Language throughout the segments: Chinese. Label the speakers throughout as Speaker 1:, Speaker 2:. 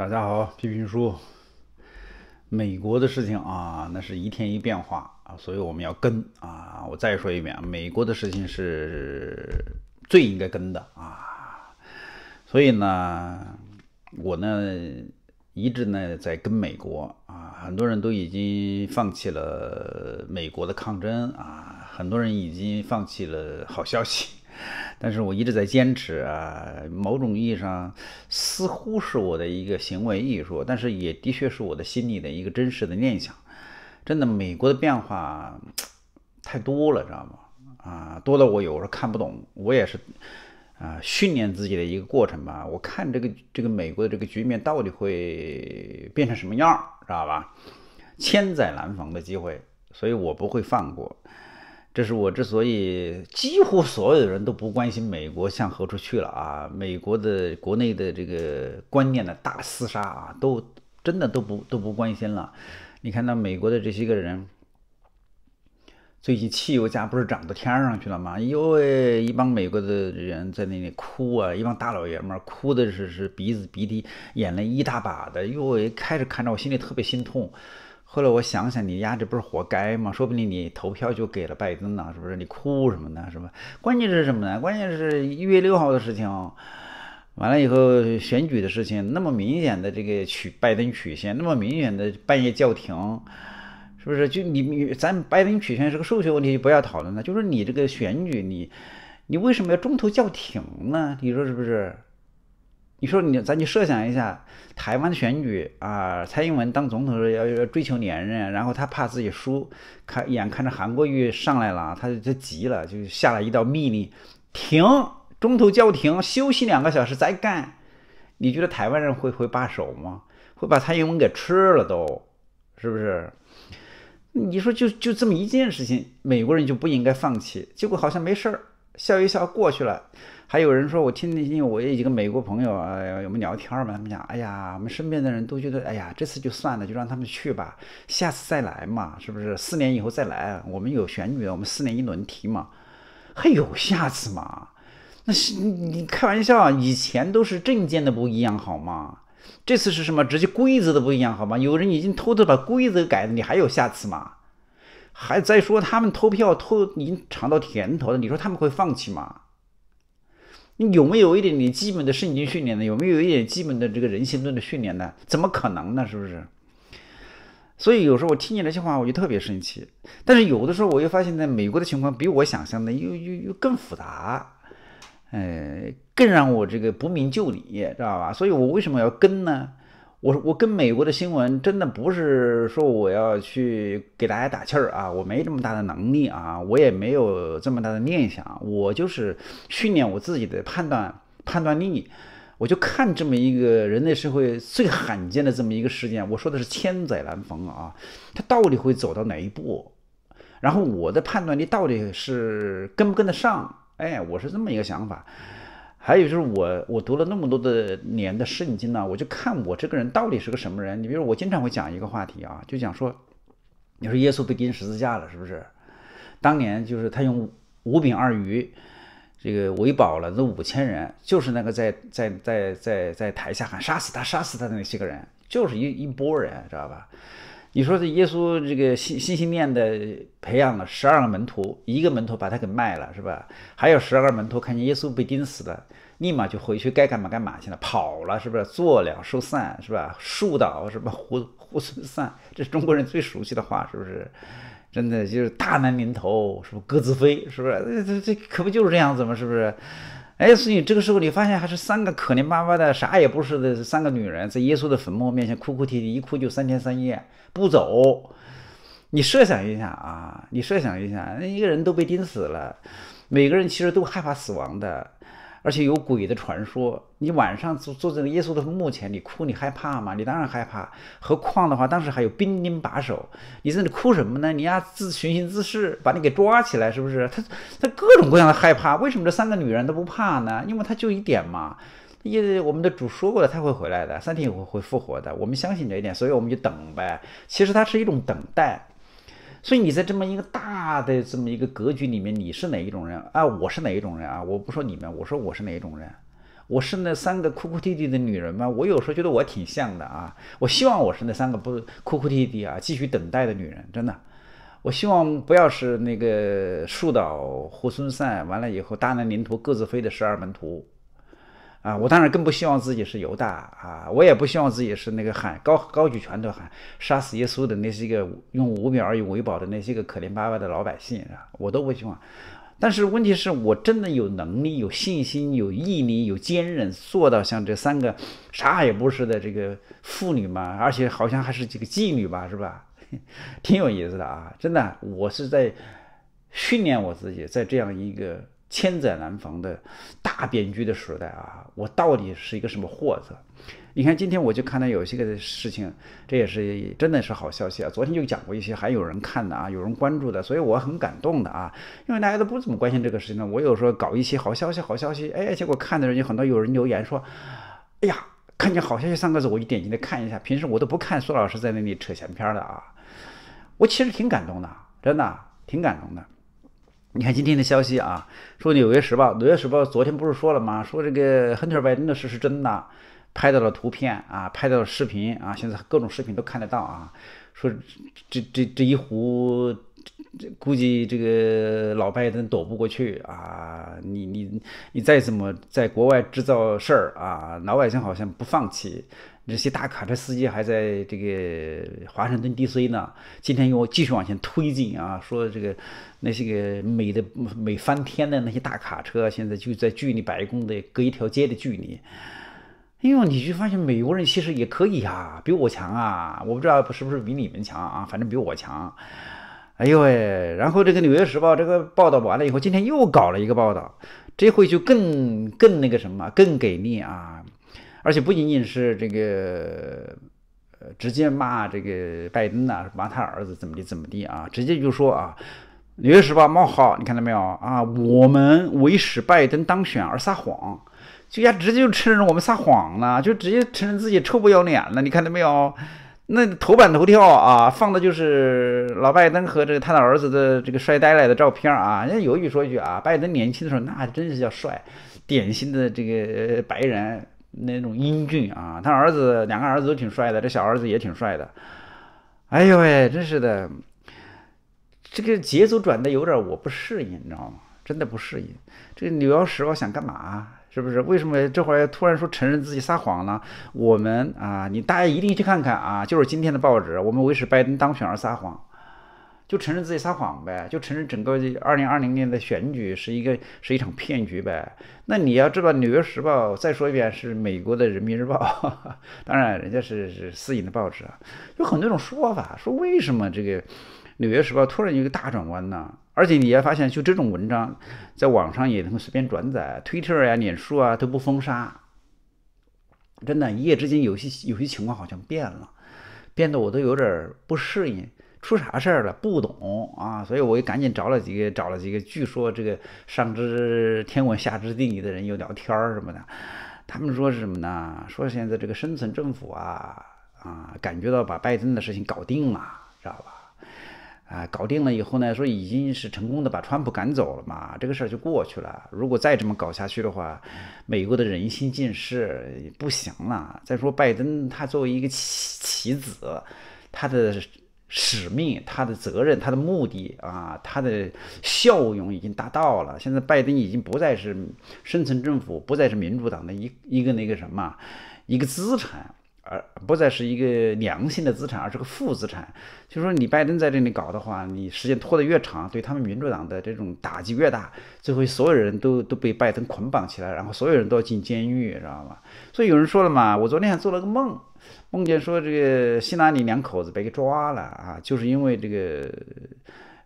Speaker 1: 大家好，批评叔。美国的事情啊，那是一天一变化啊，所以我们要跟啊。我再说一遍，美国的事情是最应该跟的啊。所以呢，我呢一直呢在跟美国啊，很多人都已经放弃了美国的抗争啊，很多人已经放弃了好消息。但是我一直在坚持啊，某种意义上似乎是我的一个行为艺术，但是也的确是我的心里的一个真实的念想。真的，美国的变化太多了，知道吗？啊，多的我有时候看不懂，我也是啊，训练自己的一个过程吧。我看这个这个美国的这个局面到底会变成什么样，知道吧？千载难逢的机会，所以我不会放过。这是我之所以几乎所有的人都不关心美国向何处去了啊，美国的国内的这个观念的大厮杀啊，都真的都不都不关心了。你看到美国的这些个人，最近汽油价不是涨到天上去了吗？哟喂，一帮美国的人在那里哭啊，一帮大老爷们儿哭的是是鼻子鼻涕眼泪一大把的。哟喂，开始看着我心里特别心痛。后来我想想，你丫这不是活该吗？说不定你投票就给了拜登了，是不是？你哭什么呢？是吧？关键是什么呢？关键是一月六号的事情，完了以后选举的事情，那么明显的这个曲拜登曲线，那么明显的半夜叫停，是不是？就你你咱拜登曲线是个数学问题，就不要讨论了。就是你这个选举，你你为什么要中途叫停呢？你说是不是？你说你，咱就设想一下台湾选举啊，蔡英文当总统要要追求连任，然后他怕自己输，看眼看着韩国瑜上来了，他他急了，就下了一道命令，停，中途叫停，休息两个小时再干。你觉得台湾人会会罢手吗？会把蔡英文给吃了都，是不是？你说就就这么一件事情，美国人就不应该放弃，结果好像没事儿，笑一笑过去了。还有人说，我听听听，我几个美国朋友，哎，我们聊天嘛，他们讲，哎呀，我们身边的人都觉得，哎呀，这次就算了，就让他们去吧，下次再来嘛，是不是？四年以后再来，我们有选举我们四年一轮踢嘛，还有下次吗？那是你开玩笑，以前都是证件的不一样好吗？这次是什么？直接规则的不一样好吗？有人已经偷偷把规则改了，你还有下次吗？还再说他们投票偷，已经尝到甜头了，你说他们会放弃吗？你有没有一点你基本的圣经训练呢？有没有一点基本的这个人性论的训练呢？怎么可能呢？是不是？所以有时候我听见那些话，我就特别生气。但是有的时候我又发现，在美国的情况比我想象的又又又更复杂，呃，更让我这个不明就里，知道吧？所以我为什么要跟呢？我说，我跟美国的新闻真的不是说我要去给大家打气儿啊，我没这么大的能力啊，我也没有这么大的念想，我就是训练我自己的判断判断力，我就看这么一个人类社会最罕见的这么一个事件，我说的是千载难逢啊，它到底会走到哪一步，然后我的判断力到底是跟不跟得上？哎，我是这么一个想法。还有就是我，我读了那么多的年的圣经呢，我就看我这个人到底是个什么人。你比如我经常会讲一个话题啊，就讲说，你说耶稣被钉十字架了，是不是？当年就是他用五饼二鱼，这个维饱了那五千人，就是那个在在在在在台下喊杀死他、杀死他那些个人，就是一一波人，知道吧？你说这耶稣这个心心心念的培养了十二个门徒，一个门徒把他给卖了，是吧？还有十二个门徒看见耶稣被钉死了，立马就回去该干嘛干嘛去了，跑了，是不是？坐了收散是吧？树倒什么胡胡孙散，这是中国人最熟悉的话，是不是？真的就是大难临头，什么各自飞，是不是？这这可不就是这样子吗？是不是？哎，所以这个时候你发现还是三个可怜巴巴的、啥也不是的三个女人，在耶稣的坟墓面前哭哭啼啼，一哭就三天三夜不走。你设想一下啊，你设想一下，一个人都被钉死了，每个人其实都害怕死亡的。而且有鬼的传说，你晚上坐坐在耶稣的墓前，你哭，你害怕吗？你当然害怕。何况的话，当时还有兵丁把守，你在那里哭什么呢？你呀自寻衅滋事，把你给抓起来，是不是？他他各种各样的害怕。为什么这三个女人都不怕呢？因为他就一点嘛，耶，我们的主说过了，他会回来的，三天以后会复活的，我们相信这一点，所以我们就等呗。其实它是一种等待。所以你在这么一个大的这么一个格局里面，你是哪一种人啊？我是哪一种人啊？我不说你们，我说我是哪一种人？我是那三个哭哭啼啼的女人吗？我有时候觉得我挺像的啊！我希望我是那三个不哭哭啼啼啊，继续等待的女人。真的，我希望不要是那个树倒猢狲散，完了以后大难临头各自飞的十二门徒。啊，我当然更不希望自己是犹大啊，我也不希望自己是那个喊高高举拳头喊杀死耶稣的那些个用五秒而已为保的那些个可怜巴巴的老百姓啊，我都不希望。但是问题是我真的有能力、有信心、有毅力、有坚韧，做到像这三个啥也不是的这个妇女嘛，而且好像还是几个妓女吧，是吧？挺有意思的啊，真的，我是在训练我自己，在这样一个。千载难逢的大变局的时代啊，我到底是一个什么货色？你看今天我就看到有些个事情，这也是真的是好消息啊！昨天就讲过一些，还有人看的啊，有人关注的，所以我很感动的啊，因为大家都不怎么关心这个事情呢。我有时候搞一些好消息，好消息，哎，结果看的人有很多，有人留言说：“哎呀，看见好消息三个字，我就点进去看一下。”平时我都不看苏老师在那里扯闲篇的啊，我其实挺感动的，真的挺感动的。你看今天的消息啊，说《纽约时报》，《纽约时报》昨天不是说了吗？说这个亨特拜登的事是真的，拍到了图片啊，拍到了视频啊，现在各种视频都看得到啊。说这这这一壶，估计这个老拜登躲不过去啊。你你你再怎么在国外制造事儿啊，老百姓好像不放弃。那些大卡车司机还在这个华盛顿 DC 呢，今天又继续往前推进啊，说这个那些个美的美翻天的那些大卡车，现在就在距离白宫的隔一条街的距离。哎呦，你就发现美国人其实也可以啊，比我强啊，我不知道是不是比你们强啊，反正比我强。哎呦喂，然后这个《纽约时报》这个报道完了以后，今天又搞了一个报道，这回就更更那个什么，更给力啊。而且不仅仅是这个，呃，直接骂这个拜登啊，骂他儿子怎么的怎么的啊，直接就说啊，约时报》冒号，你看到没有啊？我们为使拜登当选而撒谎，就呀，直接就承认我们撒谎了，就直接承认自己臭不要脸了，你看到没有？那头版头条啊，放的就是老拜登和这个他的儿子的这个帅呆了的照片啊。人家有一句说一句啊，拜登年轻的时候那真是叫帅，典型的这个白人。那种英俊啊，他儿子两个儿子都挺帅的，这小儿子也挺帅的。哎呦喂，真是的，这个节奏转的有点我不适应，你知道吗？真的不适应。这个纽奥石，我想干嘛？是不是？为什么这会儿突然说承认自己撒谎了？我们啊，你大家一定去看看啊，就是今天的报纸，我们为持拜登当选而撒谎。就承认自己撒谎呗，就承认整个二零二零年的选举是一个是一场骗局呗。那你要知道，《纽约时报》再说一遍是美国的《人民日报》，当然人家是是私营的报纸啊。有很多种说法，说为什么这个《纽约时报》突然一个大转弯呢？而且你要发现，就这种文章在网上也能随便转载，Twitter 呀、脸书啊都不封杀，真的，一夜之间有些有些情况好像变了，变得我都有点不适应。出啥事儿了？不懂啊，所以我就赶紧找了几个，找了几个据说这个上知天文下知地理的人，又聊天儿什么的。他们说是什么呢？说现在这个深层政府啊啊，感觉到把拜登的事情搞定了，知道吧？啊，搞定了以后呢，说已经是成功的把川普赶走了嘛，这个事儿就过去了。如果再这么搞下去的话，美国的人心尽失，不行了。再说拜登他作为一个棋棋子，他的。使命，他的责任，他的目的啊，他的效用已经达到了。现在拜登已经不再是深层政府，不再是民主党的一一个那个什么，一个资产，而不再是一个良性的资产，而是个负资产。就说你拜登在这里搞的话，你时间拖得越长，对他们民主党的这种打击越大，最后所有人都都被拜登捆绑起来，然后所有人都要进监狱，知道吗？所以有人说了嘛，我昨天还做了个梦。梦见说这个希拉里两口子被给抓了啊，就是因为这个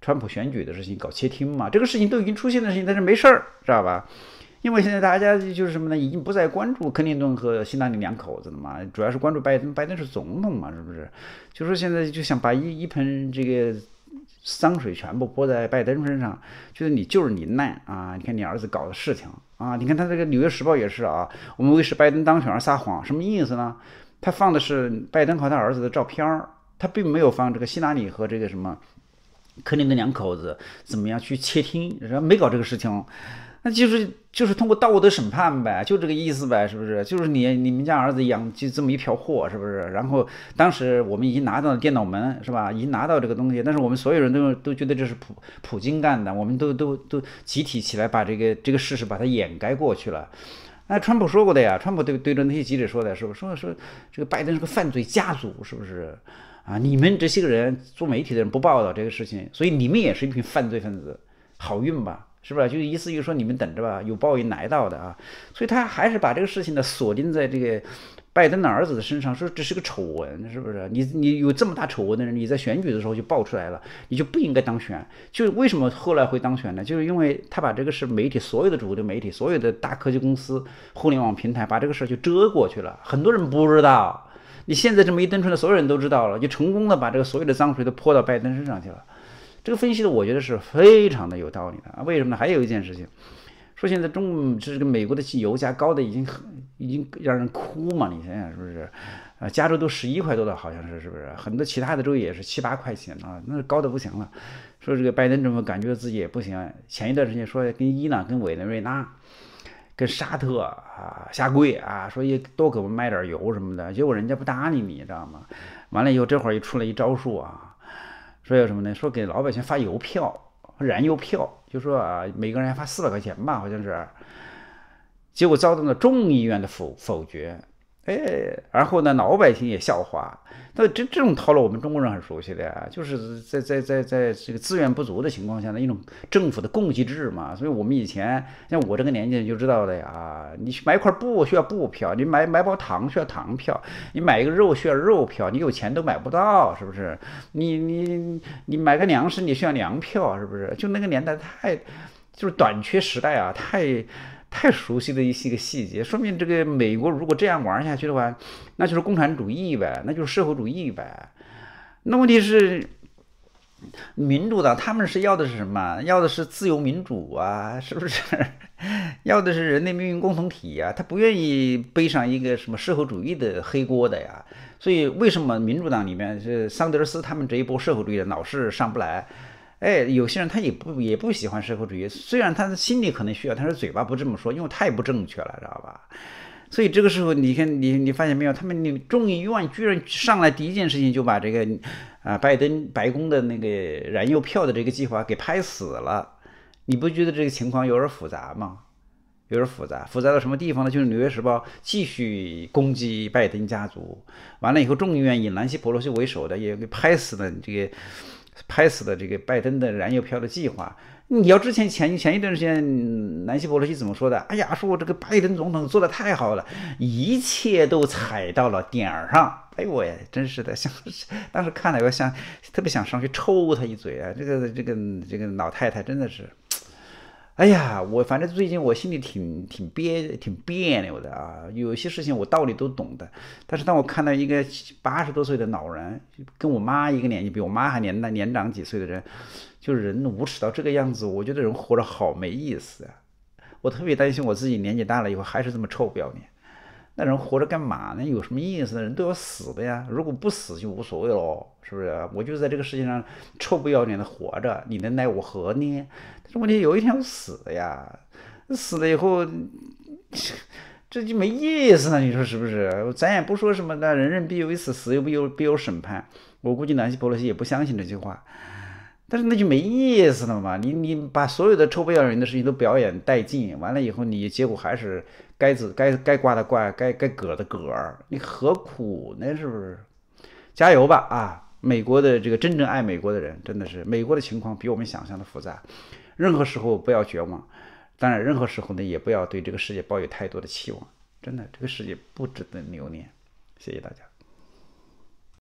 Speaker 1: 川普选举的事情搞窃听嘛。这个事情都已经出现的事情，但是没事儿，知道吧？因为现在大家就是什么呢，已经不再关注克林顿和希拉里两口子了嘛，主要是关注拜登，拜登是总统嘛，是不是？就说现在就想把一一盆这个脏水全部泼在拜登身上，就是你就是你烂啊！你看你儿子搞的事情啊！你看他这个《纽约时报》也是啊，我们为使拜登当选而撒谎，什么意思呢？他放的是拜登和他儿子的照片儿，他并没有放这个希拉里和这个什么克林顿两口子怎么样去窃听，人家没搞这个事情，那就是就是通过道德审判呗，就这个意思呗，是不是？就是你你们家儿子养就这么一瓢货，是不是？然后当时我们已经拿到电脑门是吧？已经拿到这个东西，但是我们所有人都都觉得这是普普京干的，我们都都都集体起来把这个这个事实把它掩盖过去了。哎，川普说过的呀，川普对对着那些记者说的，是不是说说这个拜登是个犯罪家族，是不是？啊，你们这些个人做媒体的人不报道这个事情，所以你们也是一群犯罪分子，好运吧？是不是？就意思就是说你们等着吧，有报应来到的啊。所以他还是把这个事情呢锁定在这个。拜登的儿子的身上说这是个丑闻，是不是？你你有这么大丑闻的人，你在选举的时候就爆出来了，你就不应该当选。就为什么后来会当选呢？就是因为他把这个事媒体所有的主流媒体、所有的大科技公司、互联网平台把这个事儿就遮过去了，很多人不知道。你现在这么一登出来，所有人都知道了，就成功的把这个所有的脏水都泼到拜登身上去了。这个分析的我觉得是非常的有道理的。为什么呢？还有一件事情。说现在中这个美国的汽油价高的已经很，已经让人哭嘛！你想想是不是？啊，加州都十一块多的，好像是是不是？很多其他的州也是七八块钱啊，那高的不行了。说这个拜登政府感觉自己也不行，前一段时间说跟伊朗、跟委内瑞拉、跟沙特啊下跪啊，说也多给我们卖点油什么的，结果人家不搭理你，你知道吗？完了以后这会儿又出来一招数啊，说要什么呢？说给老百姓发邮票，燃油票。就说啊，每个人发四百块钱吧，好像是，结果遭到了众议院的否否决。哎，然后呢？老百姓也笑话。那这这种套路我们中国人很熟悉的，呀、就是在在在在这个资源不足的情况下的一种政府的供给制嘛。所以，我们以前像我这个年纪就知道的呀。你去买一块布需要布票，你买买包糖需要糖票，你买一个肉需要肉票，你有钱都买不到，是不是？你你你买个粮食你需要粮票，是不是？就那个年代太，就是短缺时代啊，太。太熟悉的一些个细节，说明这个美国如果这样玩下去的话，那就是共产主义呗，那就是社会主义呗。那问题是，民主党他们是要的是什么？要的是自由民主啊，是不是？要的是人类命运共同体呀，他不愿意背上一个什么社会主义的黑锅的呀。所以为什么民主党里面是桑德斯他们这一波社会主义的老是上不来？哎，有些人他也不也不喜欢社会主义，虽然他的心里可能需要，但是嘴巴不这么说，因为太不正确了，知道吧？所以这个时候，你看你你发现没有？他们，你众议院居然上来第一件事情就把这个啊，拜登白宫的那个燃油票的这个计划给拍死了。你不觉得这个情况有点复杂吗？有点复杂，复杂到什么地方呢？就是《纽约时报》继续攻击拜登家族，完了以后，众议院以兰西普罗西为首的也给拍死了这个。拍死的这个拜登的燃油票的计划，你要之前前前一段时间，南希·伯罗西怎么说的？哎呀，说我这个拜登总统做的太好了，一切都踩到了点儿上。哎呦喂，真是的，想当时看了我想特别想上去抽他一嘴啊！这个这个这个老太太真的是。哎呀，我反正最近我心里挺挺别挺别扭的啊，有些事情我道理都懂的，但是当我看到一个八十多岁的老人，跟我妈一个年纪，比我妈还年大年长几岁的人，就人无耻到这个样子，我觉得人活着好没意思啊！我特别担心我自己年纪大了以后还是这么臭不要脸。那人活着干嘛？呢？有什么意思？呢？人都要死的呀！如果不死就无所谓喽，是不是？我就在这个世界上臭不要脸的活着，你能奈我何呢？但是问题有一天我死了呀，死了以后这就没意思了。你说是不是？咱也不说什么，但人人必有一死，死又必有必有审判。我估计南希·波罗西也不相信这句话，但是那就没意思了嘛。你你把所有的臭不要脸的事情都表演殆尽，完了以后你结果还是。该子该该挂的挂，该该葛的葛，你何苦呢？是不是？加油吧！啊，美国的这个真正爱美国的人，真的是美国的情况比我们想象的复杂。任何时候不要绝望，当然，任何时候呢也不要对这个世界抱有太多的期望。真的，这个世界不值得留恋。谢谢大家。